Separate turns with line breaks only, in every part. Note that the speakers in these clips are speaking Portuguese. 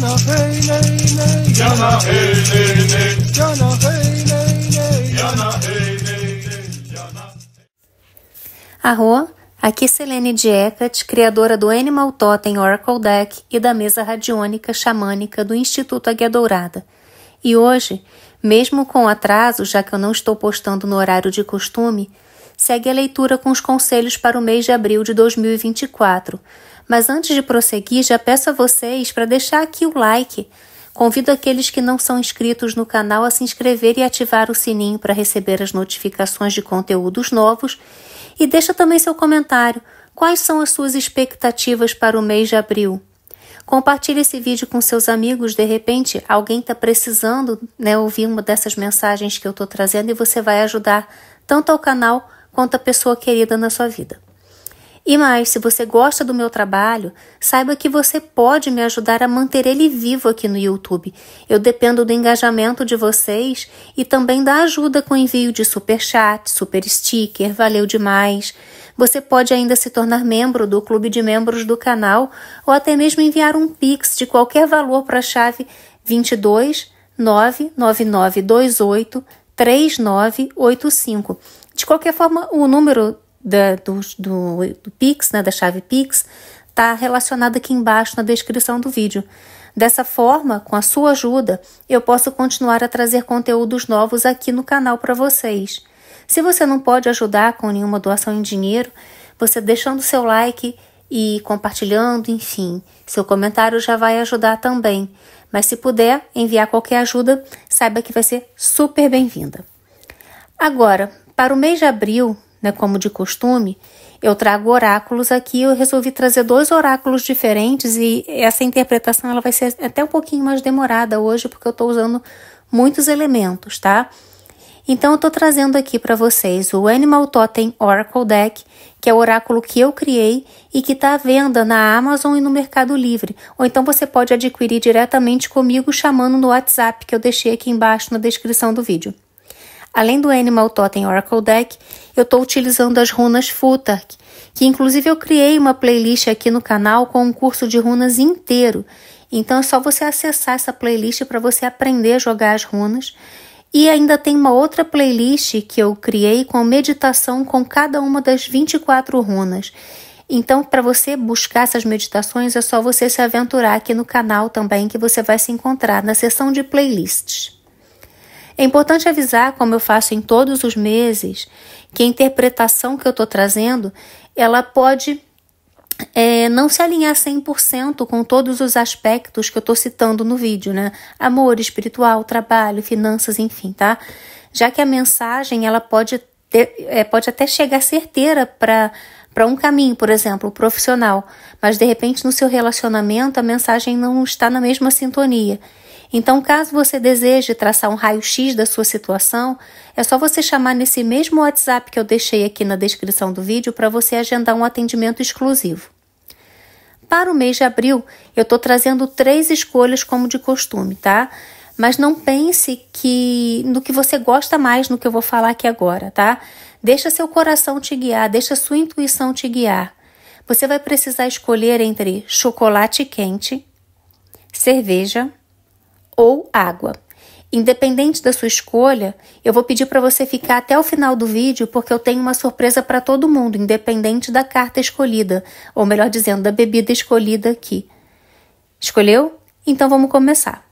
Jana hey nay nay. Jana hey nay nay. Jana hey nay nay. Jana hey aqui Selene Eckert, criadora do Animal Totem Oracle Deck e da mesa radiônica xamânica do Instituto Águia Dourada. E hoje, mesmo com atraso, já que eu não estou postando no horário de costume, segue a leitura com os conselhos para o mês de abril de 2024 mas antes de prosseguir, já peço a vocês para deixar aqui o like. Convido aqueles que não são inscritos no canal a se inscrever e ativar o sininho para receber as notificações de conteúdos novos. E deixa também seu comentário. Quais são as suas expectativas para o mês de abril? Compartilhe esse vídeo com seus amigos. De repente, alguém está precisando né, ouvir uma dessas mensagens que eu estou trazendo e você vai ajudar tanto ao canal quanto à pessoa querida na sua vida. E mais, se você gosta do meu trabalho, saiba que você pode me ajudar a manter ele vivo aqui no YouTube. Eu dependo do engajamento de vocês e também da ajuda com envio de super chat, super sticker, valeu demais. Você pode ainda se tornar membro do clube de membros do canal ou até mesmo enviar um pix de qualquer valor para a chave 22 99928 3985. De qualquer forma, o número da, do, do, do Pix, né, da chave Pix, está relacionada aqui embaixo na descrição do vídeo. Dessa forma, com a sua ajuda, eu posso continuar a trazer conteúdos novos aqui no canal para vocês. Se você não pode ajudar com nenhuma doação em dinheiro, você deixando seu like e compartilhando, enfim, seu comentário já vai ajudar também. Mas se puder enviar qualquer ajuda, saiba que vai ser super bem-vinda. Agora, para o mês de abril, né, como de costume, eu trago oráculos aqui, eu resolvi trazer dois oráculos diferentes e essa interpretação ela vai ser até um pouquinho mais demorada hoje porque eu estou usando muitos elementos, tá? Então eu estou trazendo aqui para vocês o Animal Totem Oracle Deck, que é o oráculo que eu criei e que está à venda na Amazon e no Mercado Livre. Ou então você pode adquirir diretamente comigo chamando no WhatsApp que eu deixei aqui embaixo na descrição do vídeo. Além do Animal Totem Oracle Deck, eu estou utilizando as runas Futhark, que inclusive eu criei uma playlist aqui no canal com um curso de runas inteiro. Então é só você acessar essa playlist para você aprender a jogar as runas. E ainda tem uma outra playlist que eu criei com meditação com cada uma das 24 runas. Então, para você buscar essas meditações, é só você se aventurar aqui no canal também, que você vai se encontrar na seção de playlists. É importante avisar, como eu faço em todos os meses, que a interpretação que eu estou trazendo ela pode é, não se alinhar 100% com todos os aspectos que eu estou citando no vídeo, né? Amor, espiritual, trabalho, finanças, enfim, tá? Já que a mensagem ela pode, ter, é, pode até chegar certeira para para um caminho, por exemplo, profissional, mas de repente no seu relacionamento a mensagem não está na mesma sintonia. Então, caso você deseje traçar um raio-x da sua situação, é só você chamar nesse mesmo WhatsApp que eu deixei aqui na descrição do vídeo para você agendar um atendimento exclusivo. Para o mês de abril, eu estou trazendo três escolhas como de costume, tá? Mas não pense que no que você gosta mais no que eu vou falar aqui agora, tá? Deixa seu coração te guiar, deixa sua intuição te guiar. Você vai precisar escolher entre chocolate quente, cerveja, ou água. Independente da sua escolha, eu vou pedir para você ficar até o final do vídeo porque eu tenho uma surpresa para todo mundo, independente da carta escolhida, ou melhor dizendo, da bebida escolhida aqui. Escolheu? Então vamos começar.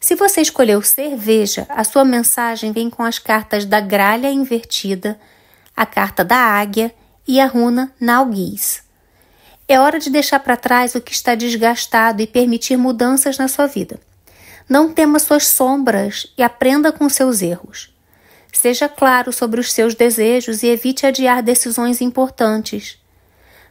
Se você escolheu cerveja, a sua mensagem vem com as cartas da gralha invertida, a carta da águia e a runa Nalguis. É hora de deixar para trás o que está desgastado e permitir mudanças na sua vida. Não tema suas sombras e aprenda com seus erros. Seja claro sobre os seus desejos e evite adiar decisões importantes.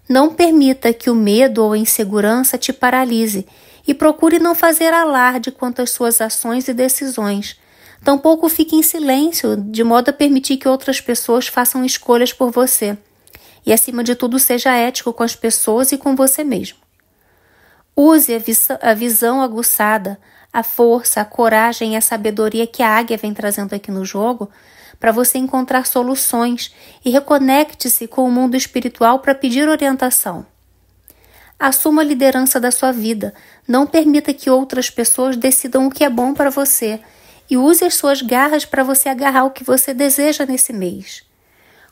Não permita que o medo ou a insegurança te paralise e procure não fazer alarde quanto às suas ações e decisões. Tampouco fique em silêncio, de modo a permitir que outras pessoas façam escolhas por você. E, acima de tudo, seja ético com as pessoas e com você mesmo. Use a, visão aguçada a força, a coragem e a sabedoria que a águia vem trazendo aqui no jogo para você encontrar soluções e reconecte-se com o mundo espiritual para pedir orientação. Assuma a liderança da sua vida, não permita que outras pessoas decidam o que é bom para você e use as suas garras para você agarrar o que você deseja nesse mês.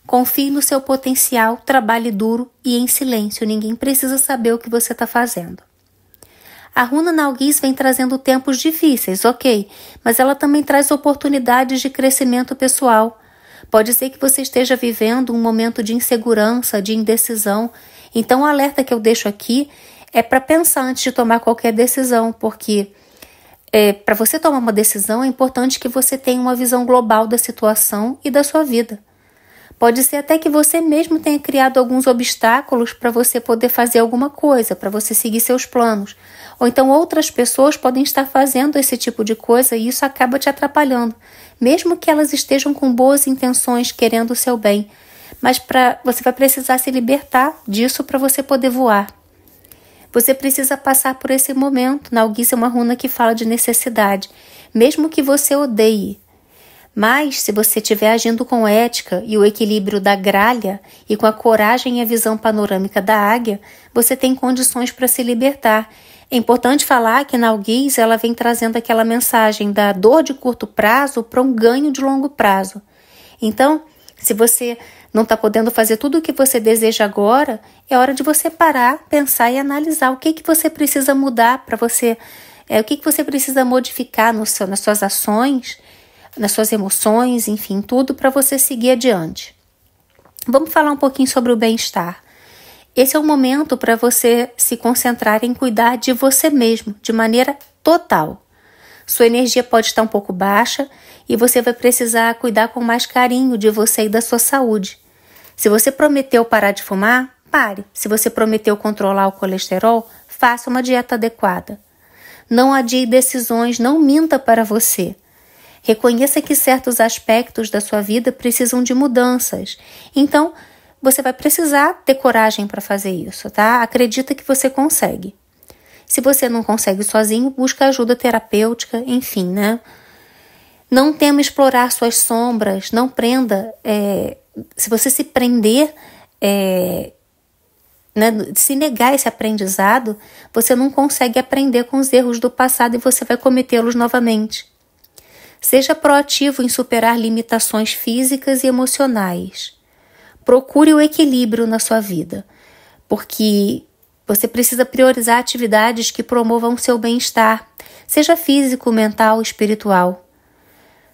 Confie no seu potencial, trabalhe duro e em silêncio, ninguém precisa saber o que você está fazendo. A runa Nalguiz vem trazendo tempos difíceis, ok, mas ela também traz oportunidades de crescimento pessoal. Pode ser que você esteja vivendo um momento de insegurança, de indecisão. Então, o alerta que eu deixo aqui é para pensar antes de tomar qualquer decisão, porque é, para você tomar uma decisão é importante que você tenha uma visão global da situação e da sua vida. Pode ser até que você mesmo tenha criado alguns obstáculos para você poder fazer alguma coisa, para você seguir seus planos. Ou então outras pessoas podem estar fazendo esse tipo de coisa e isso acaba te atrapalhando, mesmo que elas estejam com boas intenções, querendo o seu bem. Mas pra, você vai precisar se libertar disso para você poder voar. Você precisa passar por esse momento. Nalguice é uma runa que fala de necessidade, mesmo que você odeie. Mas, se você estiver agindo com ética e o equilíbrio da gralha e com a coragem e a visão panorâmica da águia, você tem condições para se libertar é importante falar que na Alguiz ela vem trazendo aquela mensagem da dor de curto prazo para um ganho de longo prazo. Então, se você não está podendo fazer tudo o que você deseja agora, é hora de você parar, pensar e analisar o que, que você precisa mudar para você, é, o que, que você precisa modificar no seu, nas suas ações, nas suas emoções, enfim, tudo para você seguir adiante. Vamos falar um pouquinho sobre o bem-estar. Esse é o momento para você se concentrar em cuidar de você mesmo de maneira total. Sua energia pode estar um pouco baixa e você vai precisar cuidar com mais carinho de você e da sua saúde. Se você prometeu parar de fumar, pare. Se você prometeu controlar o colesterol, faça uma dieta adequada. Não adie decisões, não minta para você. Reconheça que certos aspectos da sua vida precisam de mudanças. Então, você vai precisar ter coragem para fazer isso, tá? Acredita que você consegue. Se você não consegue sozinho, busca ajuda terapêutica, enfim, né? Não tema explorar suas sombras, não prenda. É, se você se prender, é, né, se negar esse aprendizado, você não consegue aprender com os erros do passado e você vai cometê-los novamente. Seja proativo em superar limitações físicas e emocionais procure o equilíbrio na sua vida, porque você precisa priorizar atividades que promovam seu bem-estar, seja físico, mental, espiritual.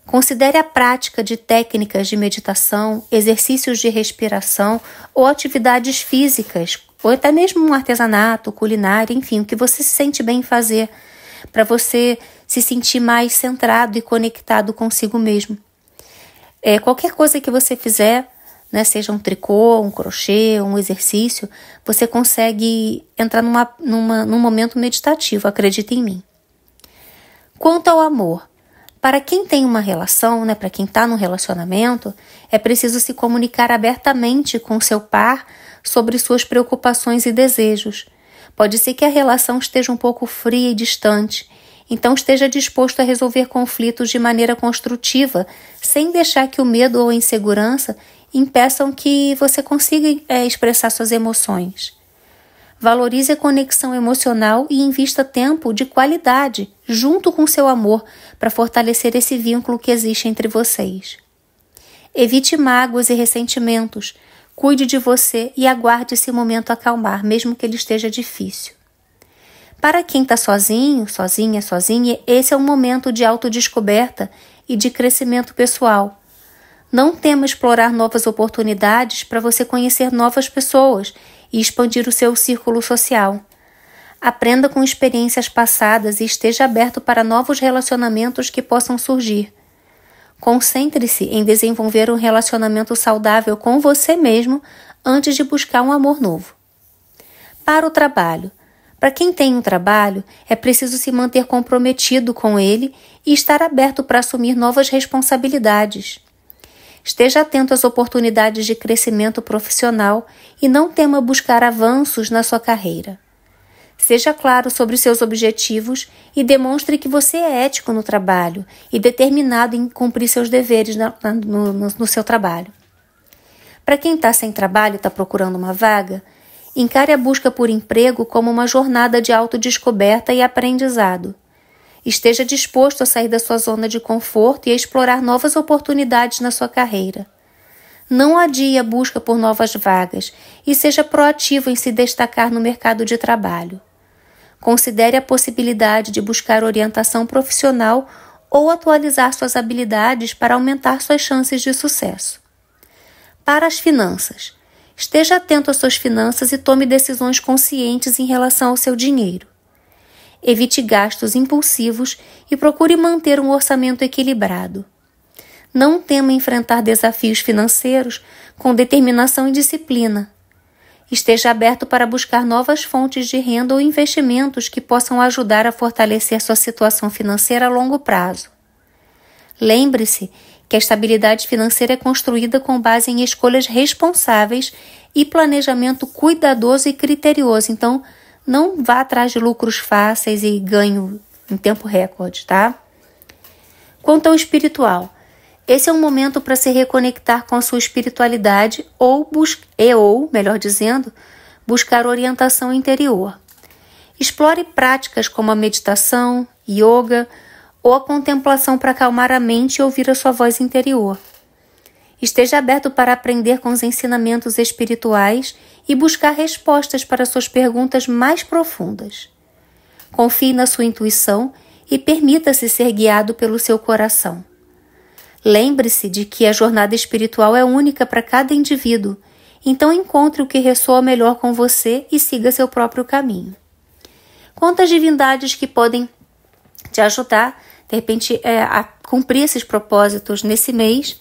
Considere a prática de técnicas de meditação, exercícios de respiração ou atividades físicas, ou até mesmo um artesanato, culinária, enfim, o que você se sente bem fazer, para você se sentir mais centrado e conectado consigo mesmo. É, qualquer coisa que você fizer né, seja um tricô, um crochê, um exercício, você consegue entrar numa, numa, num momento meditativo, acredita em mim. Quanto ao amor, para quem tem uma relação, né, para quem está num relacionamento, é preciso se comunicar abertamente com seu par sobre suas preocupações e desejos. Pode ser que a relação esteja um pouco fria e distante, então esteja disposto a resolver conflitos de maneira construtiva, sem deixar que o medo ou a insegurança impeçam que você consiga é, expressar suas emoções. Valorize a conexão emocional e invista tempo de qualidade junto com seu amor para fortalecer esse vínculo que existe entre vocês. Evite mágoas e ressentimentos. Cuide de você e aguarde esse momento acalmar, mesmo que ele esteja difícil. Para quem está sozinho, sozinha, sozinha, esse é um momento de autodescoberta e de crescimento pessoal. Não tema explorar novas oportunidades para você conhecer novas pessoas e expandir o seu círculo social. Aprenda com experiências passadas e esteja aberto para novos relacionamentos que possam surgir. Concentre-se em desenvolver um relacionamento saudável com você mesmo antes de buscar um amor novo. Para o trabalho. Para quem tem um trabalho, é preciso se manter comprometido com ele e estar aberto para assumir novas responsabilidades. Esteja atento às oportunidades de crescimento profissional e não tema buscar avanços na sua carreira. Seja claro sobre seus objetivos e demonstre que você é ético no trabalho e determinado em cumprir seus deveres no, no, no seu trabalho. Para quem está sem trabalho e está procurando uma vaga, encare a busca por emprego como uma jornada de autodescoberta e aprendizado. Esteja disposto a sair da sua zona de conforto e a explorar novas oportunidades na sua carreira. Não adie a busca por novas vagas e seja proativo em se destacar no mercado de trabalho. Considere a possibilidade de buscar orientação profissional ou atualizar suas habilidades para aumentar suas chances de sucesso. Para as finanças, esteja atento às suas finanças e tome decisões conscientes em relação ao seu dinheiro evite gastos impulsivos e procure manter um orçamento equilibrado. Não tema enfrentar desafios financeiros com determinação e disciplina. Esteja aberto para buscar novas fontes de renda ou investimentos que possam ajudar a fortalecer sua situação financeira a longo prazo. Lembre-se que a estabilidade financeira é construída com base em escolhas responsáveis e planejamento cuidadoso e criterioso. Então, não vá atrás de lucros fáceis e ganho em tempo recorde, tá? Quanto ao espiritual, esse é um momento para se reconectar com a sua espiritualidade ou, bus e, ou melhor dizendo, buscar orientação interior. Explore práticas como a meditação, yoga ou a contemplação para acalmar a mente e ouvir a sua voz interior. Esteja aberto para aprender com os ensinamentos espirituais e buscar respostas para suas perguntas mais profundas. Confie na sua intuição e permita-se ser guiado pelo seu coração. Lembre-se de que a jornada espiritual é única para cada indivíduo, então encontre o que ressoa melhor com você e siga seu próprio caminho. Quantas divindades que podem te ajudar, de repente, é, a cumprir esses propósitos nesse mês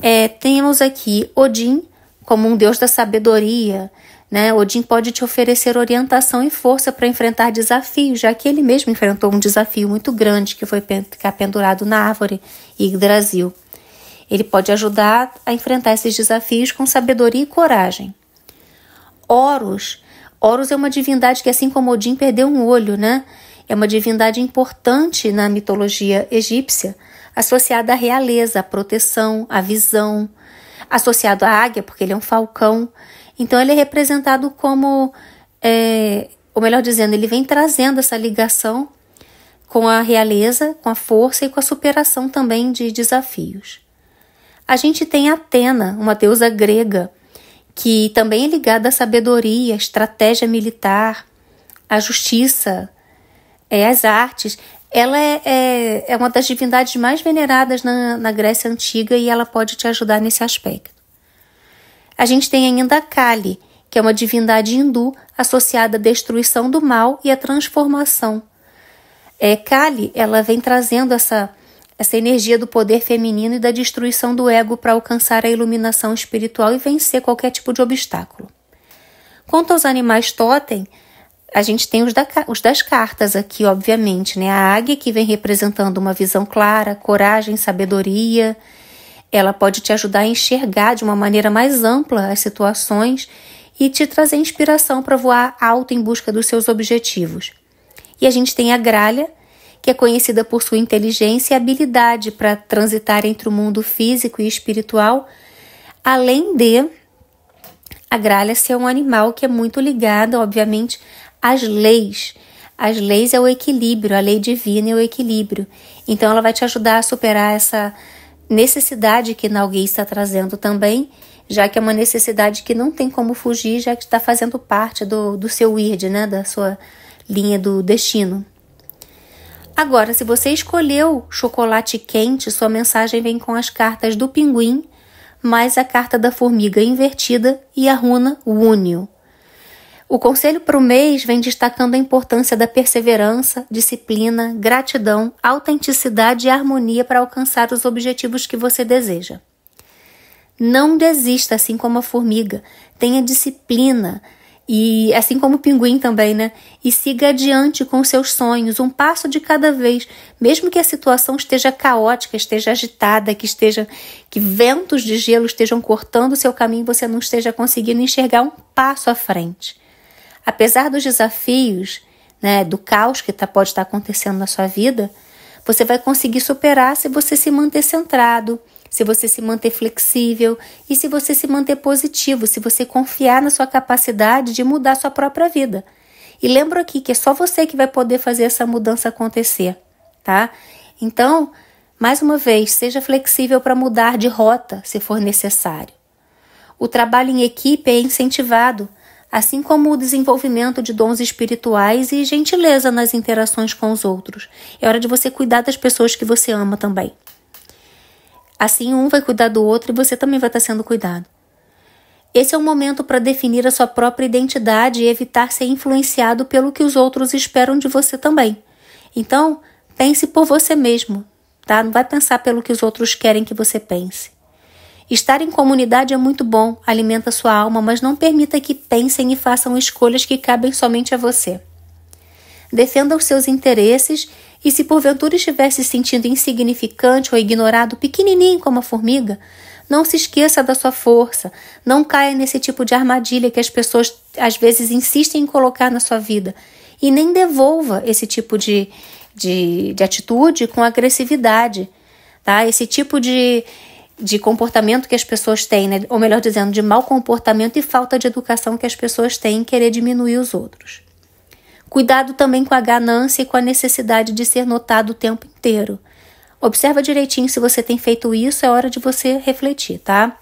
é, temos aqui Odin como um deus da sabedoria. Né? Odin pode te oferecer orientação e força para enfrentar desafios, já que ele mesmo enfrentou um desafio muito grande que foi ficar pendurado na árvore Yggdrasil. Ele pode ajudar a enfrentar esses desafios com sabedoria e coragem. Horus, Horus é uma divindade que assim como Odin perdeu um olho, né? É uma divindade importante na mitologia egípcia, associada à realeza, à proteção, à visão, associado à águia, porque ele é um falcão. Então ele é representado como, é, ou melhor dizendo, ele vem trazendo essa ligação com a realeza, com a força e com a superação também de desafios. A gente tem Atena, uma deusa grega, que também é ligada à sabedoria, à estratégia militar, à justiça, é, as artes, ela é, é, é, uma das divindades mais veneradas na, na Grécia Antiga e ela pode te ajudar nesse aspecto. A gente tem ainda a Kali, que é uma divindade hindu associada à destruição do mal e à transformação. É, Kali, ela vem trazendo essa, essa energia do poder feminino e da destruição do ego para alcançar a iluminação espiritual e vencer qualquer tipo de obstáculo. Quanto aos animais totem, a gente tem os, da, os das cartas aqui, obviamente, né? A águia que vem representando uma visão clara, coragem, sabedoria. Ela pode te ajudar a enxergar de uma maneira mais ampla as situações e te trazer inspiração para voar alto em busca dos seus objetivos. E a gente tem a gralha, que é conhecida por sua inteligência e habilidade para transitar entre o mundo físico e espiritual, além de a gralha ser um animal que é muito ligado, obviamente, as leis. As leis é o equilíbrio, a lei divina é o equilíbrio. Então ela vai te ajudar a superar essa necessidade que Nalgui está trazendo também, já que é uma necessidade que não tem como fugir, já que está fazendo parte do, do seu IRD, né? da sua linha do destino. Agora, se você escolheu chocolate quente, sua mensagem vem com as cartas do pinguim, mais a carta da formiga invertida e a runa Wunio. O conselho para o mês vem destacando a importância da perseverança, disciplina, gratidão, autenticidade e harmonia para alcançar os objetivos que você deseja. Não desista, assim como a formiga. Tenha disciplina, e assim como o pinguim também, né? E siga adiante com seus sonhos, um passo de cada vez, mesmo que a situação esteja caótica, esteja agitada, que esteja que ventos de gelo estejam cortando o seu caminho, você não esteja conseguindo enxergar um passo à frente. Apesar dos desafios, né, do caos que tá, pode estar acontecendo na sua vida, você vai conseguir superar se você se manter centrado, se você se manter flexível e se você se manter positivo, se você confiar na sua capacidade de mudar sua própria vida. E lembro aqui que é só você que vai poder fazer essa mudança acontecer, tá? Então, mais uma vez, seja flexível para mudar de rota se for necessário. O trabalho em equipe é incentivado assim como o desenvolvimento de dons espirituais e gentileza nas interações com os outros. É hora de você cuidar das pessoas que você ama também. Assim, um vai cuidar do outro e você também vai estar sendo cuidado. Esse é o momento para definir a sua própria identidade e evitar ser influenciado pelo que os outros esperam de você também. Então, pense por você mesmo, tá? Não vai pensar pelo que os outros querem que você pense. Estar em comunidade é muito bom, alimenta sua alma, mas não permita que pensem e façam escolhas que cabem somente a você. Defenda os seus interesses e, se porventura estiver se sentindo insignificante ou ignorado, pequenininho como a formiga, não se esqueça da sua força. Não caia nesse tipo de armadilha que as pessoas às vezes insistem em colocar na sua vida. E nem devolva esse tipo de, de, de atitude com agressividade. Tá? Esse tipo de, de comportamento que as pessoas têm, né? ou melhor dizendo, de mau comportamento e falta de educação que as pessoas têm em querer diminuir os outros. Cuidado também com a ganância e com a necessidade de ser notado o tempo inteiro. Observa direitinho se você tem feito isso, é hora de você refletir, tá?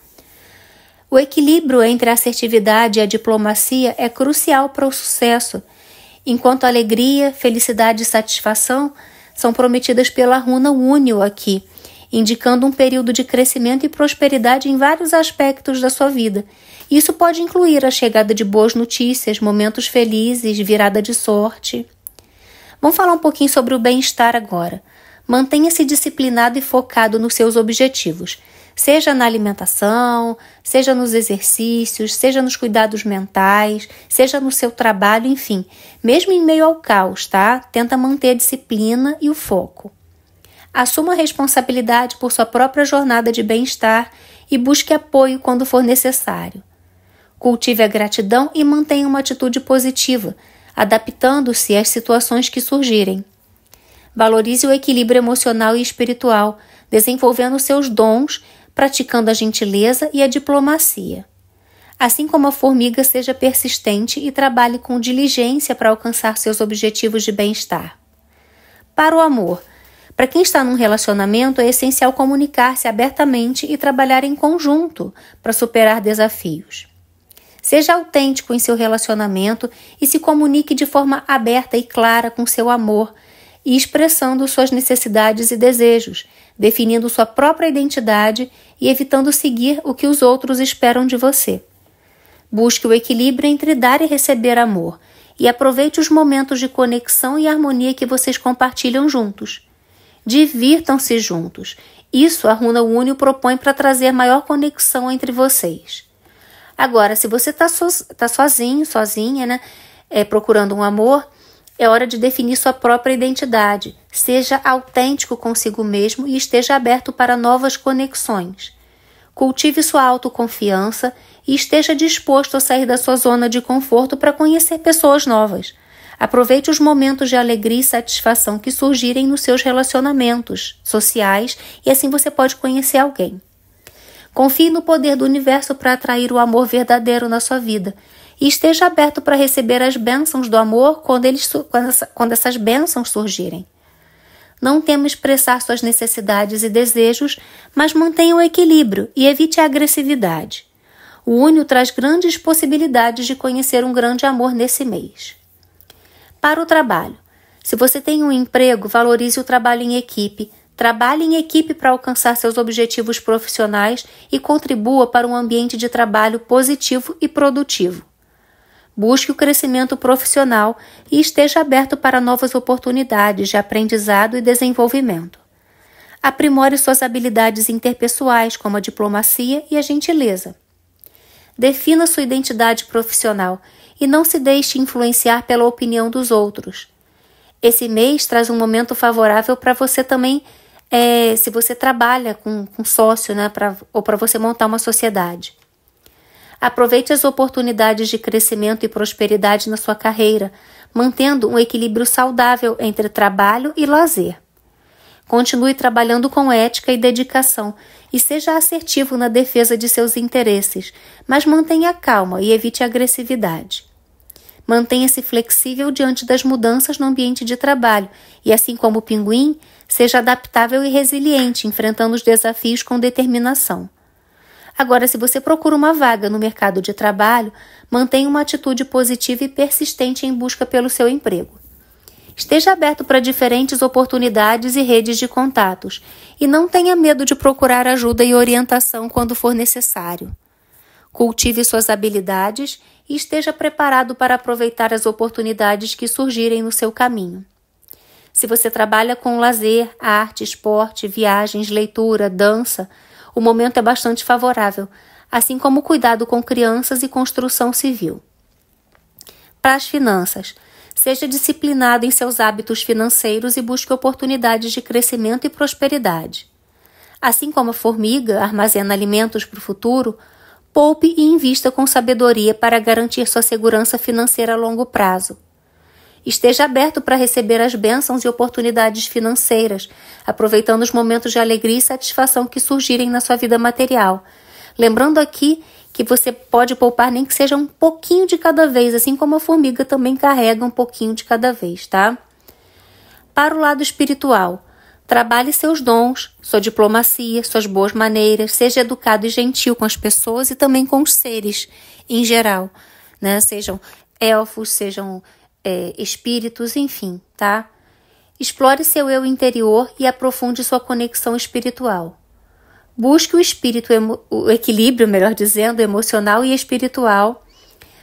O equilíbrio entre a assertividade e a diplomacia é crucial para o sucesso, enquanto alegria, felicidade e satisfação são prometidas pela runa Unio aqui indicando um período de crescimento e prosperidade em vários aspectos da sua vida. Isso pode incluir a chegada de boas notícias, momentos felizes, virada de sorte. Vamos falar um pouquinho sobre o bem-estar agora. Mantenha-se disciplinado e focado nos seus objetivos, seja na alimentação, seja nos exercícios, seja nos cuidados mentais, seja no seu trabalho, enfim. Mesmo em meio ao caos, tá? Tenta manter a disciplina e o foco assuma responsabilidade por sua própria jornada de bem-estar e busque apoio quando for necessário. Cultive a gratidão e mantenha uma atitude positiva, adaptando-se às situações que surgirem. Valorize o equilíbrio emocional e espiritual, desenvolvendo seus dons, praticando a gentileza e a diplomacia. Assim como a formiga, seja persistente e trabalhe com diligência para alcançar seus objetivos de bem-estar. Para o amor, para quem está num relacionamento, é essencial comunicar-se abertamente e trabalhar em conjunto para superar desafios. Seja autêntico em seu relacionamento e se comunique de forma aberta e clara com seu amor e expressando suas necessidades e desejos, definindo sua própria identidade e evitando seguir o que os outros esperam de você. Busque o equilíbrio entre dar e receber amor e aproveite os momentos de conexão e harmonia que vocês compartilham juntos. Divirtam-se juntos. Isso a Runa Unio propõe para trazer maior conexão entre vocês. Agora, se você está so, tá sozinho, sozinha, né, é, procurando um amor, é hora de definir sua própria identidade. Seja autêntico consigo mesmo e esteja aberto para novas conexões. Cultive sua autoconfiança e esteja disposto a sair da sua zona de conforto para conhecer pessoas novas. Aproveite os momentos de alegria e satisfação que surgirem nos seus relacionamentos sociais e assim você pode conhecer alguém. Confie no poder do universo para atrair o amor verdadeiro na sua vida e esteja aberto para receber as bênçãos do amor quando, eles, quando, essa, quando essas bênçãos surgirem. Não tema expressar suas necessidades e desejos, mas mantenha o equilíbrio e evite a agressividade. O únio traz grandes possibilidades de conhecer um grande amor nesse mês para o trabalho. Se você tem um emprego, valorize o trabalho em equipe. Trabalhe em equipe para alcançar seus objetivos profissionais e contribua para um ambiente de trabalho positivo e produtivo. Busque o crescimento profissional e esteja aberto para novas oportunidades de aprendizado e desenvolvimento. Aprimore suas habilidades interpessoais, como a diplomacia e a gentileza. Defina sua identidade profissional e não se deixe influenciar pela opinião dos outros. Esse mês traz um momento favorável para você também, é, se você trabalha com, com sócio, né, pra, ou para você montar uma sociedade. Aproveite as oportunidades de crescimento e prosperidade na sua carreira, mantendo um equilíbrio saudável entre trabalho e lazer. Continue trabalhando com ética e dedicação e seja assertivo na defesa de seus interesses, mas mantenha calma e evite agressividade. Mantenha-se flexível diante das mudanças no ambiente de trabalho e, assim como o pinguim, seja adaptável e resiliente, enfrentando os desafios com determinação. Agora, se você procura uma vaga no mercado de trabalho, mantenha uma atitude positiva e persistente em busca pelo seu emprego. Esteja aberto para diferentes oportunidades e redes de contatos e não tenha medo de procurar ajuda e orientação quando for necessário. Cultive suas habilidades e esteja preparado para aproveitar as oportunidades que surgirem no seu caminho. Se você trabalha com lazer, arte, esporte, viagens, leitura, dança, o momento é bastante favorável, assim como cuidado com crianças e construção civil. Para as finanças, Seja disciplinado em seus hábitos financeiros e busque oportunidades de crescimento e prosperidade. Assim como a formiga armazena alimentos para o futuro, poupe e invista com sabedoria para garantir sua segurança financeira a longo prazo. Esteja aberto para receber as bênçãos e oportunidades financeiras, aproveitando os momentos de alegria e satisfação que surgirem na sua vida material. Lembrando aqui que você pode poupar nem que seja um pouquinho de cada vez, assim como a formiga também carrega um pouquinho de cada vez, tá? Para o lado espiritual, Trabalhe seus dons, sua diplomacia, suas boas maneiras, seja educado e gentil com as pessoas e também com os seres em geral, né? Sejam elfos, sejam é, espíritos, enfim, tá? Explore seu eu interior e aprofunde sua conexão espiritual. Busque o espírito, o equilíbrio, melhor dizendo, emocional e espiritual,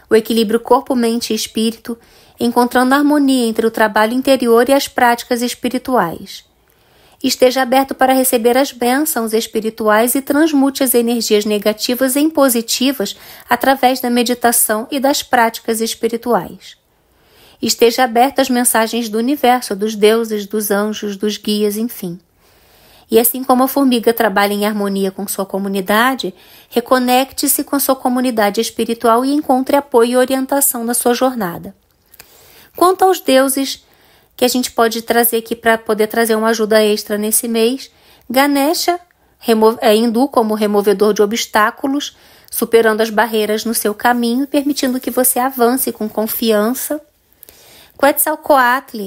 o equilíbrio corpo, mente e espírito, encontrando harmonia entre o trabalho interior e as práticas espirituais. Esteja aberto para receber as bênçãos espirituais e transmute as energias negativas em positivas através da meditação e das práticas espirituais. Esteja aberto às mensagens do universo, dos deuses, dos anjos, dos guias, enfim. E assim como a formiga trabalha em harmonia com sua comunidade, reconecte-se com a sua comunidade espiritual e encontre apoio e orientação na sua jornada. Quanto aos deuses que a gente pode trazer aqui para poder trazer uma ajuda extra nesse mês, Ganesha é hindu como removedor de obstáculos, superando as barreiras no seu caminho, permitindo que você avance com confiança. Quetzalcoatl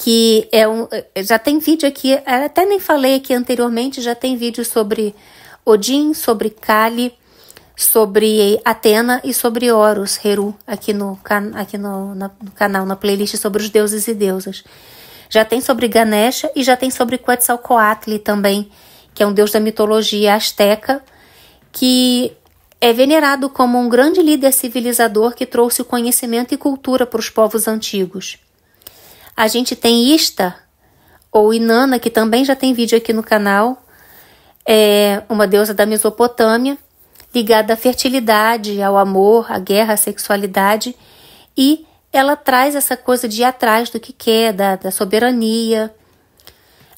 que é um. Eh, já tem vídeo aqui, eh, até nem falei aqui anteriormente, já tem vídeo sobre Odin, sobre Kali, sobre Atena e sobre Horus, Heru, aqui no, aqui no, na, no canal, na playlist sobre os deuses e deusas. Já tem sobre Ganesha e já tem sobre Quetzalcoatl também, que é um deus da mitologia asteca, que é venerado como um grande líder civilizador que trouxe conhecimento e cultura para os povos antigos. A gente tem Ista ou Inanna, que também já tem vídeo aqui no canal, é uma deusa da Mesopotâmia, ligada à fertilidade, ao amor, à guerra, à sexualidade, e ela traz essa coisa de ir atrás do que quer, da, da soberania.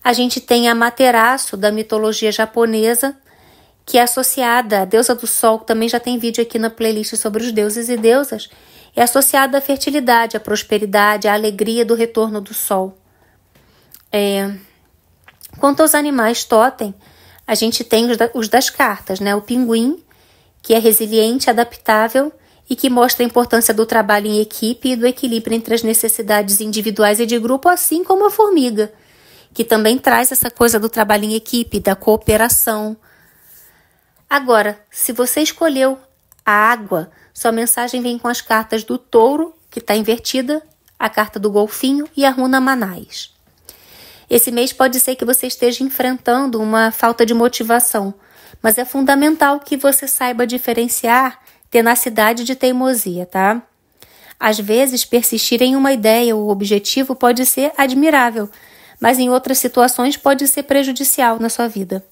A gente tem a Materaço, da mitologia japonesa, que é associada à deusa do sol, também já tem vídeo aqui na playlist sobre os deuses e deusas, é associada à fertilidade, à prosperidade, à alegria do retorno do sol. É... Quanto aos animais totem, a gente tem os, da, os das cartas, né? O pinguim, que é resiliente, adaptável e que mostra a importância do trabalho em equipe e do equilíbrio entre as necessidades individuais e de grupo, assim como a formiga, que também traz essa coisa do trabalho em equipe, da cooperação. Agora, se você escolheu a água, sua mensagem vem com as cartas do touro, que está invertida, a carta do golfinho e a runa Manais. Esse mês pode ser que você esteja enfrentando uma falta de motivação, mas é fundamental que você saiba diferenciar tenacidade de teimosia, tá? Às vezes, persistir em uma ideia ou objetivo pode ser admirável, mas em outras situações pode ser prejudicial na sua vida.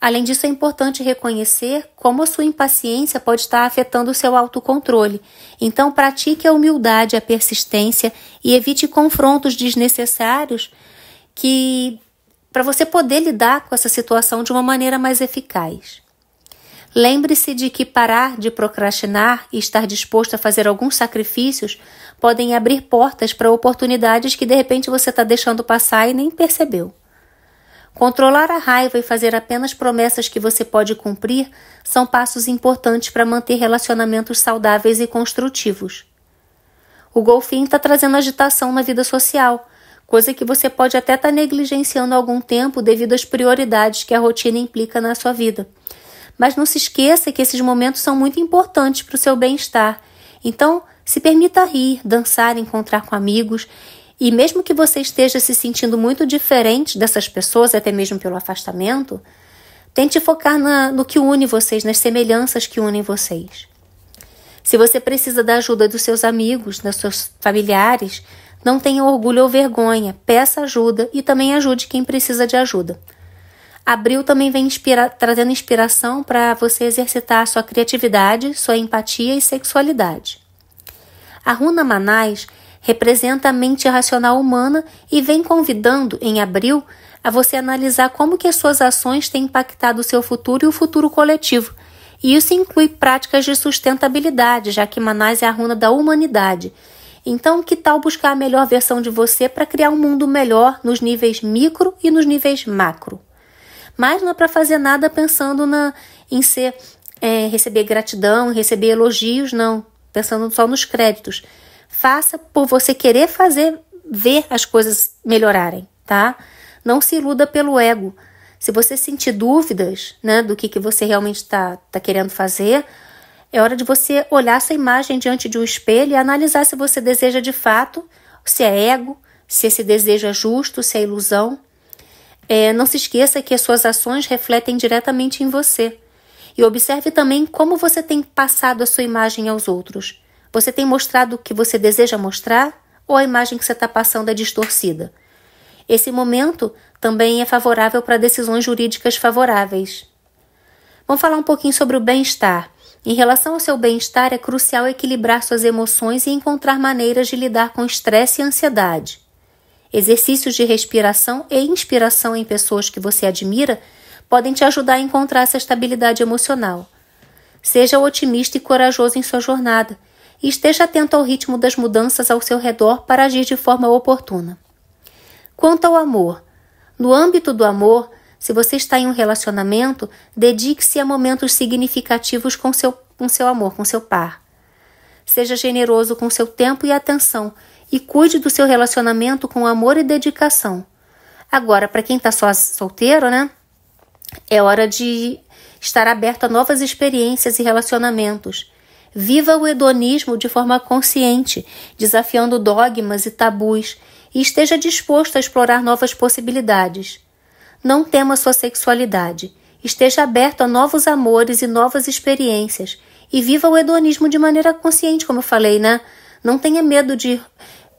Além disso, é importante reconhecer como a sua impaciência pode estar afetando o seu autocontrole. Então, pratique a humildade, a persistência e evite confrontos desnecessários que para você poder lidar com essa situação de uma maneira mais eficaz. Lembre-se de que parar de procrastinar e estar disposto a fazer alguns sacrifícios podem abrir portas para oportunidades que de repente você está deixando passar e nem percebeu. Controlar a raiva e fazer apenas promessas que você pode cumprir são passos importantes para manter relacionamentos saudáveis e construtivos. O golfinho está trazendo agitação na vida social, coisa que você pode até estar tá negligenciando há algum tempo devido às prioridades que a rotina implica na sua vida. Mas não se esqueça que esses momentos são muito importantes para o seu bem-estar. Então, se permita rir, dançar, encontrar com amigos e mesmo que você esteja se sentindo muito diferente dessas pessoas, até mesmo pelo afastamento, tente focar na, no que une vocês, nas semelhanças que unem vocês. Se você precisa da ajuda dos seus amigos, dos seus familiares, não tenha orgulho ou vergonha, peça ajuda e também ajude quem precisa de ajuda. Abril também vem inspira trazendo inspiração para você exercitar sua criatividade, sua empatia e sexualidade. A runa Manais representa a mente racional humana e vem convidando, em abril, a você analisar como que as suas ações têm impactado o seu futuro e o futuro coletivo. E isso inclui práticas de sustentabilidade, já que Manás é a runa da humanidade. Então, que tal buscar a melhor versão de você para criar um mundo melhor nos níveis micro e nos níveis macro? Mas não é para fazer nada pensando na, em ser, é, receber gratidão, receber elogios, não. Pensando só nos créditos. Faça por você querer fazer ver as coisas melhorarem, tá? Não se iluda pelo ego. Se você sentir dúvidas né, do que, que você realmente está tá querendo fazer, é hora de você olhar sua imagem diante de um espelho e analisar se você deseja de fato, se é ego, se esse desejo é justo, se é ilusão. É, não se esqueça que as suas ações refletem diretamente em você. E observe também como você tem passado a sua imagem aos outros. Você tem mostrado o que você deseja mostrar ou a imagem que você está passando é distorcida? Esse momento também é favorável para decisões jurídicas favoráveis. Vamos falar um pouquinho sobre o bem-estar. Em relação ao seu bem-estar, é crucial equilibrar suas emoções e encontrar maneiras de lidar com estresse e ansiedade. Exercícios de respiração e inspiração em pessoas que você admira podem te ajudar a encontrar essa estabilidade emocional. Seja otimista e corajoso em sua jornada e esteja atento ao ritmo das mudanças ao seu redor para agir de forma oportuna. Quanto ao amor, no âmbito do amor, se você está em um relacionamento, dedique-se a momentos significativos com seu, com seu amor, com seu par. Seja generoso com seu tempo e atenção e cuide do seu relacionamento com amor e dedicação. Agora, para quem está só solteiro, né? É hora de estar aberto a novas experiências e relacionamentos Viva o hedonismo de forma consciente, desafiando dogmas e tabus, e esteja disposto a explorar novas possibilidades. Não tema sua sexualidade. Esteja aberto a novos amores e novas experiências. E viva o hedonismo de maneira consciente, como eu falei, né? Não tenha medo de.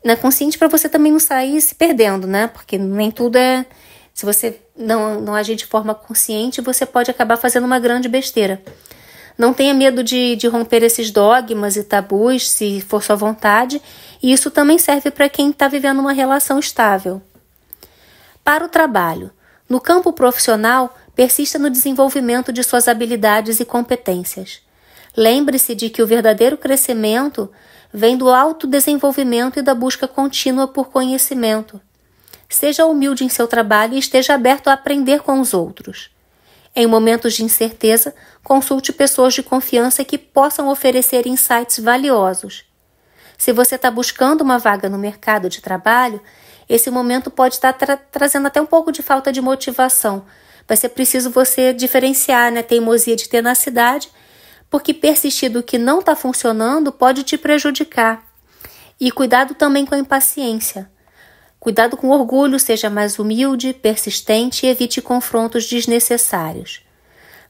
Né, consciente para você também não sair se perdendo, né? Porque nem tudo é. Se você não, não agir de forma consciente, você pode acabar fazendo uma grande besteira. Não tenha medo de, de romper esses dogmas e tabus, se for sua vontade, e isso também serve para quem está vivendo uma relação estável. Para o trabalho. No campo profissional, persista no desenvolvimento de suas habilidades e competências. Lembre-se de que o verdadeiro crescimento vem do autodesenvolvimento e da busca contínua por conhecimento. Seja humilde em seu trabalho e esteja aberto a aprender com os outros. Em momentos de incerteza, consulte pessoas de confiança que possam oferecer insights valiosos. Se você está buscando uma vaga no mercado de trabalho, esse momento pode estar tá tra trazendo até um pouco de falta de motivação. Vai ser preciso você diferenciar né, teimosia de tenacidade, porque persistir do que não está funcionando pode te prejudicar. E cuidado também com a impaciência. Cuidado com orgulho, seja mais humilde, persistente e evite confrontos desnecessários.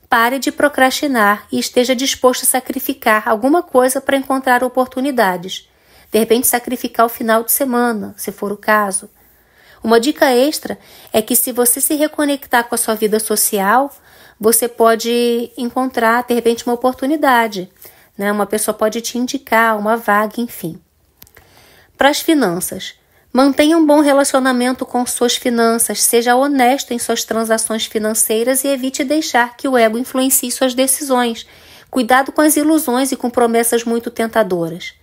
Pare de procrastinar e esteja disposto a sacrificar alguma coisa para encontrar oportunidades. De repente, sacrificar o final de semana, se for o caso. Uma dica extra é que, se você se reconectar com a sua vida social, você pode encontrar, de repente, uma oportunidade. Né? Uma pessoa pode te indicar uma vaga, enfim. Para as finanças. Mantenha um bom relacionamento com suas finanças, seja honesto em suas transações financeiras e evite deixar que o ego influencie suas decisões. Cuidado com as ilusões e com promessas muito tentadoras.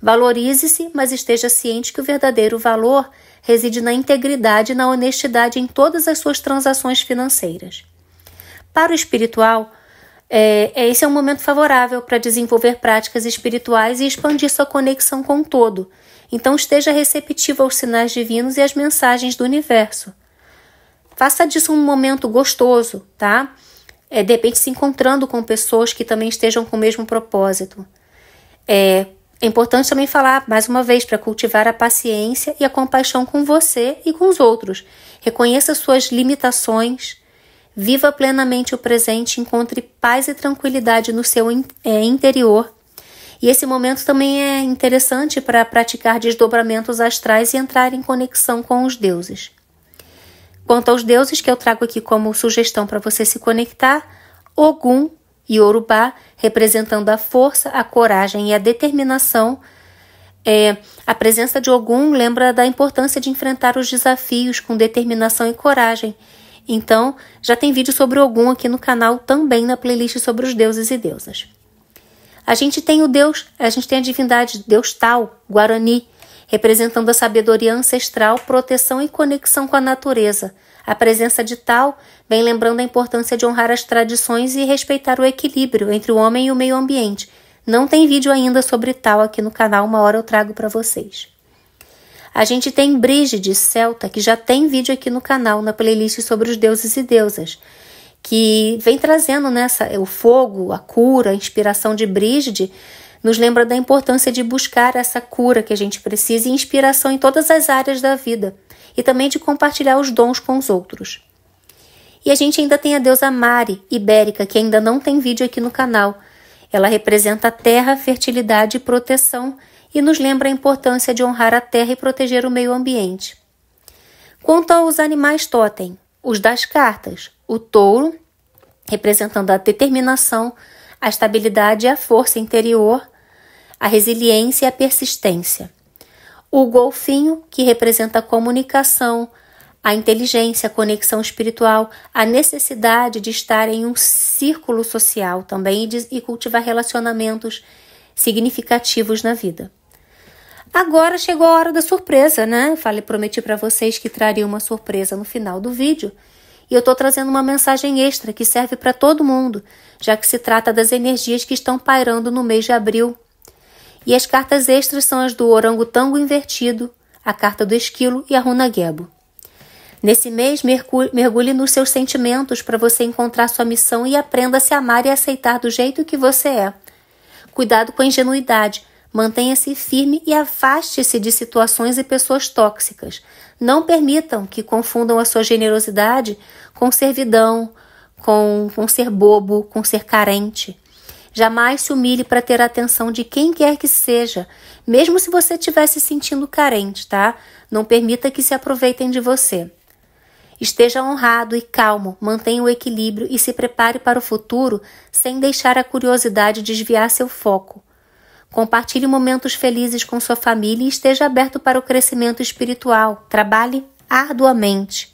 Valorize-se, mas esteja ciente que o verdadeiro valor reside na integridade e na honestidade em todas as suas transações financeiras. Para o espiritual, é, é esse é um momento favorável para desenvolver práticas espirituais e expandir sua conexão com o todo. Então esteja receptivo aos sinais divinos e às mensagens do universo. Faça disso um momento gostoso, tá? É, de repente se encontrando com pessoas que também estejam com o mesmo propósito. É, é importante também falar, mais uma vez, para cultivar a paciência e a compaixão com você e com os outros. Reconheça suas limitações, viva plenamente o presente, encontre paz e tranquilidade no seu é, interior e esse momento também é interessante para praticar desdobramentos astrais e entrar em conexão com os deuses. Quanto aos deuses que eu trago aqui como sugestão para você se conectar, Ogum e Orubá, representando a força, a coragem e a determinação. É, a presença de Ogum lembra da importância de enfrentar os desafios com determinação e coragem. Então, já tem vídeo sobre Ogum aqui no canal, também na playlist sobre os deuses e deusas. A gente tem o Deus, a gente tem a divindade Deus Tal, Guarani, representando a sabedoria ancestral, proteção e conexão com a natureza. A presença de Tal vem lembrando a importância de honrar as tradições e respeitar o equilíbrio entre o homem e o meio ambiente. Não tem vídeo ainda sobre Tal aqui no canal, uma hora eu trago para vocês. A gente tem Brígide Celta, que já tem vídeo aqui no canal, na playlist sobre os deuses e deusas que vem trazendo nessa né, o fogo, a cura, a inspiração de Brígide, nos lembra da importância de buscar essa cura que a gente precisa e inspiração em todas as áreas da vida e também de compartilhar os dons com os outros. E a gente ainda tem a deusa Mari, ibérica, que ainda não tem vídeo aqui no canal. Ela representa a terra, fertilidade e proteção e nos lembra a importância de honrar a terra e proteger o meio ambiente. Quanto aos animais totem, os das cartas, o touro, representando a determinação, a estabilidade e a força interior, a resiliência e a persistência. O golfinho, que representa a comunicação, a inteligência, a conexão espiritual, a necessidade de estar em um círculo social também e, de, e cultivar relacionamentos significativos na vida. Agora chegou a hora da surpresa, né? Falei, prometi para vocês que traria uma surpresa no final do vídeo. E eu estou trazendo uma mensagem extra que serve para todo mundo, já que se trata das energias que estão pairando no mês de abril. E as cartas extras são as do orangotango invertido, a carta do esquilo e a runa Gebo. Nesse mês, mergulhe nos seus sentimentos para você encontrar sua missão e aprenda a se amar e aceitar do jeito que você é. Cuidado com a ingenuidade, mantenha-se firme e afaste-se de situações e pessoas tóxicas. Não permitam que confundam a sua generosidade com servidão, com, com ser bobo, com ser carente. Jamais se humilhe para ter a atenção de quem quer que seja, mesmo se você estiver se sentindo carente, tá? Não permita que se aproveitem de você. Esteja honrado e calmo, mantenha o equilíbrio e se prepare para o futuro sem deixar a curiosidade desviar seu foco. Compartilhe momentos felizes com sua família e esteja aberto para o crescimento espiritual. Trabalhe arduamente.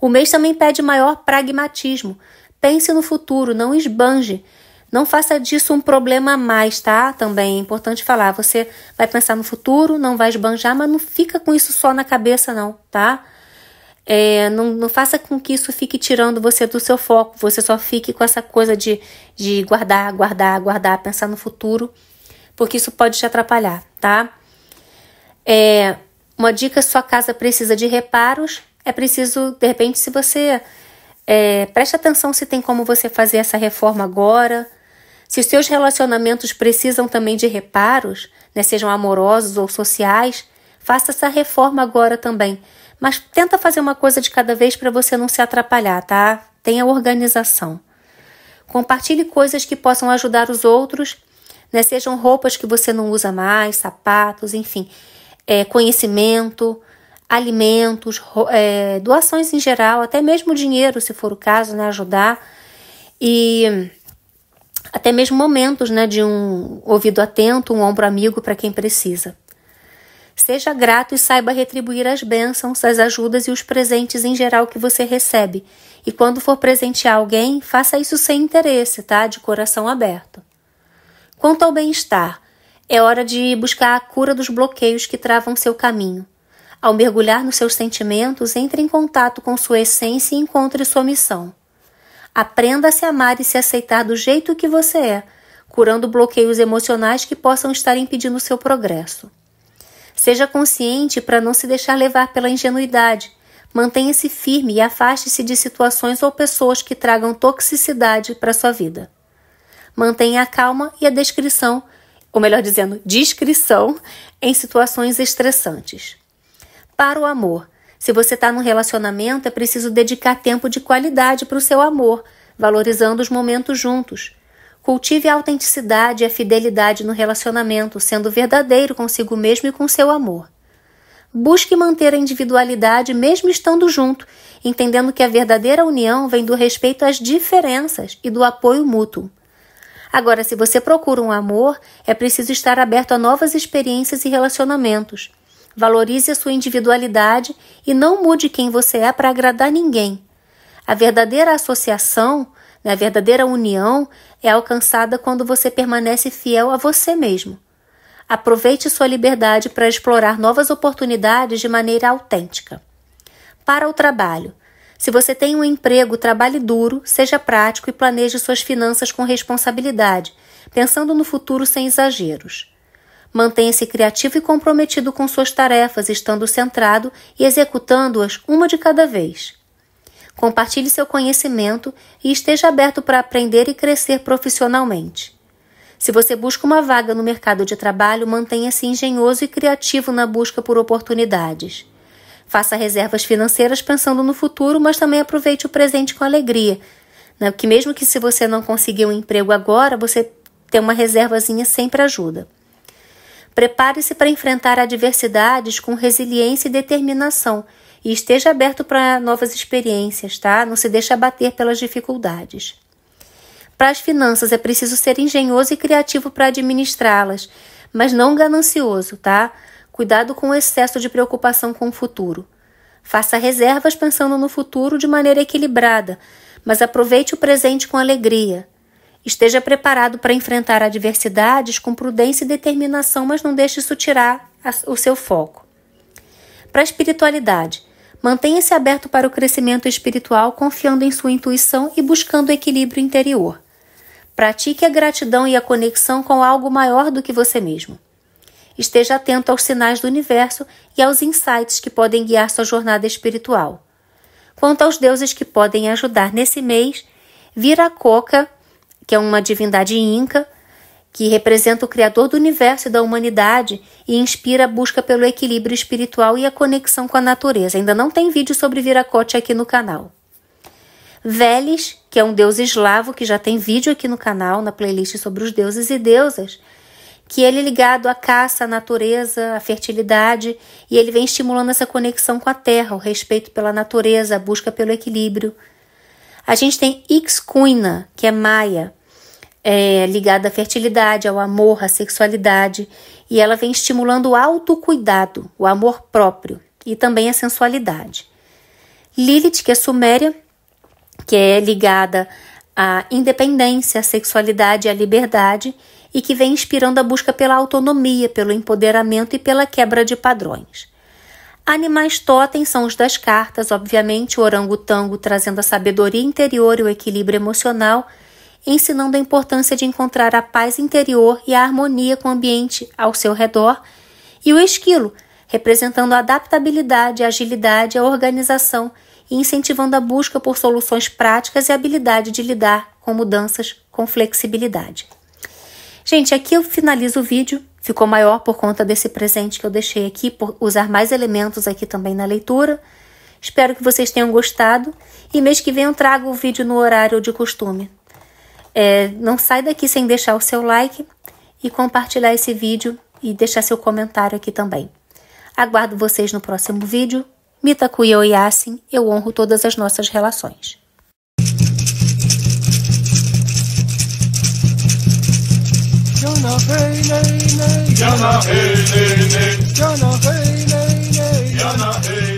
O mês também pede maior pragmatismo. Pense no futuro, não esbanje. Não faça disso um problema a mais, tá? Também é importante falar. Você vai pensar no futuro, não vai esbanjar, mas não fica com isso só na cabeça, não, tá? É, não, não, faça com que isso fique tirando você do seu foco. Você só fique com essa coisa de, de guardar, guardar, guardar, pensar no futuro porque isso pode te atrapalhar, tá? É, uma dica: sua casa precisa de reparos, é preciso, de repente, se você é, preste atenção se tem como você fazer essa reforma agora. Se os seus relacionamentos precisam também de reparos, né, sejam amorosos ou sociais, faça essa reforma agora também. Mas tenta fazer uma coisa de cada vez para você não se atrapalhar, tá? Tenha organização. Compartilhe coisas que possam ajudar os outros né? Sejam roupas que você não usa mais, sapatos, enfim, é, conhecimento, alimentos, é, doações em geral, até mesmo dinheiro, se for o caso, né? Ajudar e até mesmo momentos, né? De um ouvido atento, um ombro amigo para quem precisa. Seja grato e saiba retribuir as bênçãos, as ajudas e os presentes em geral que você recebe. E quando for presentear alguém, faça isso sem interesse, tá? De coração aberto. Quanto ao bem-estar, é hora de buscar a cura dos bloqueios que travam seu caminho. Ao mergulhar nos seus sentimentos, entre em contato com sua essência e encontre sua missão. Aprenda a se amar e se aceitar do jeito que você é, curando bloqueios emocionais que possam estar impedindo seu progresso. Seja consciente para não se deixar levar pela ingenuidade. Mantenha-se firme e afaste-se de situações ou pessoas que tragam toxicidade para sua vida. Mantenha a calma e a descrição, ou melhor dizendo, discrição em situações estressantes. Para o amor, se você está num relacionamento, é preciso dedicar tempo de qualidade para o seu amor, valorizando os momentos juntos. Cultive a autenticidade e a fidelidade no relacionamento, sendo verdadeiro consigo mesmo e com seu amor. Busque manter a individualidade mesmo estando junto, entendendo que a verdadeira união vem do respeito às diferenças e do apoio mútuo. Agora, se você procura um amor, é preciso estar aberto a novas experiências e relacionamentos. Valorize a sua individualidade e não mude quem você é para agradar ninguém. A verdadeira associação, né, a verdadeira união, é alcançada quando você permanece fiel a você mesmo. Aproveite sua liberdade para explorar novas oportunidades de maneira autêntica. Para o trabalho. Se você tem um emprego, trabalhe duro, seja prático e planeje suas finanças com responsabilidade, pensando no futuro sem exageros. Mantenha-se criativo e comprometido com suas tarefas, estando centrado e executando-as uma de cada vez. Compartilhe seu conhecimento e esteja aberto para aprender e crescer profissionalmente. Se você busca uma vaga no mercado de trabalho, mantenha-se engenhoso e criativo na busca por oportunidades. Faça reservas financeiras pensando no futuro, mas também aproveite o presente com alegria. Né? Porque mesmo que se você não conseguir um emprego agora, você ter uma reservazinha sempre ajuda. Prepare-se para enfrentar adversidades com resiliência e determinação e esteja aberto para novas experiências, tá? Não se deixe abater pelas dificuldades. Para as finanças é preciso ser engenhoso e criativo para administrá-las, mas não ganancioso, tá? Cuidado com o excesso de preocupação com o futuro. Faça reservas pensando no futuro de maneira equilibrada, mas aproveite o presente com alegria. Esteja preparado para enfrentar adversidades com prudência e determinação, mas não deixe isso tirar o seu foco. Para a espiritualidade, mantenha-se aberto para o crescimento espiritual, confiando em sua intuição e buscando equilíbrio interior. Pratique a gratidão e a conexão com algo maior do que você mesmo esteja atento aos sinais do universo e aos insights que podem guiar sua jornada espiritual. Quanto aos deuses que podem ajudar nesse mês, Viracoca, que é uma divindade inca, que representa o Criador do universo e da humanidade e inspira a busca pelo equilíbrio espiritual e a conexão com a natureza. Ainda não tem vídeo sobre Viracote aqui no canal. Veles, que é um deus eslavo, que já tem vídeo aqui no canal, na playlist sobre os deuses e deusas, que ele é ligado à caça, à natureza, à fertilidade, e ele vem estimulando essa conexão com a terra, o respeito pela natureza, a busca pelo equilíbrio. A gente tem Xcuna que é maia, é, ligada à fertilidade, ao amor, à sexualidade, e ela vem estimulando o autocuidado, o amor próprio e também a sensualidade. Lilith, que é suméria, que é ligada à independência, à sexualidade e à liberdade, e que vem inspirando a busca pela autonomia, pelo empoderamento e pela quebra de padrões. Animais totem são os das cartas, obviamente, o orangotango trazendo a sabedoria interior e o equilíbrio emocional, ensinando a importância de encontrar a paz interior e a harmonia com o ambiente ao seu redor, e o esquilo, representando a adaptabilidade, a agilidade, a organização e incentivando a busca por soluções práticas e habilidade de lidar com mudanças com flexibilidade. Gente, aqui eu finalizo o vídeo. Ficou maior por conta desse presente que eu deixei aqui, por usar mais elementos aqui também na leitura. Espero que vocês tenham gostado. E mês que vem eu trago o vídeo no horário de costume. É, não sai daqui sem deixar o seu like e compartilhar esse vídeo e deixar seu comentário aqui também. Aguardo vocês no próximo vídeo. e Oyasin, eu honro todas as nossas relações. Cana hey ney ney Cana hey ney ney Cana hey ney ney Cana hey